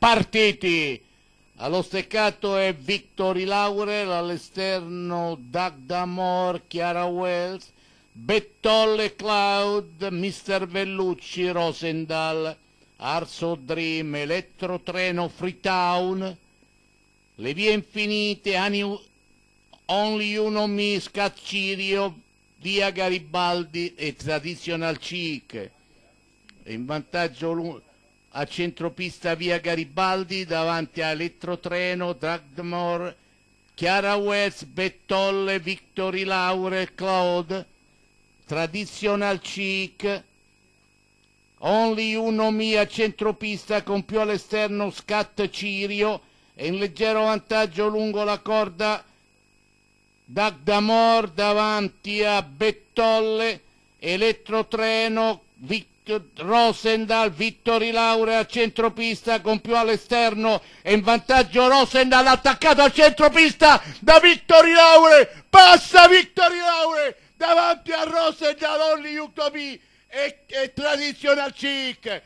partiti. Allo steccato è Victory Laurel, all'esterno Dagda Moore, Chiara Wells, Bettolle Cloud, Mister Vellucci, Rosendal, Arso Dream, Elettrotreno, Freetown, Le Vie Infinite, Ani, Only Uno Me, Scaccirio, Via Garibaldi e Traditional Chic. In vantaggio l'uno a centropista via Garibaldi davanti a Elettrotreno, Dragmore, Chiara West, Bettolle, Victory Laure, Claude, Traditional Chic, Only Uno Mia centropista con più all'esterno Scat Cirio e in leggero vantaggio lungo la corda Dagdamor davanti a Bettolle, Elettrotreno, Vic Rosendahl, Vittori Laurea, a centropista con più all'esterno e in vantaggio Rosendahl attaccato al centropista da Vittori Laurea, passa Vittori Laurea davanti a Rosendahl, Only Utopi e, e Traditional Chic.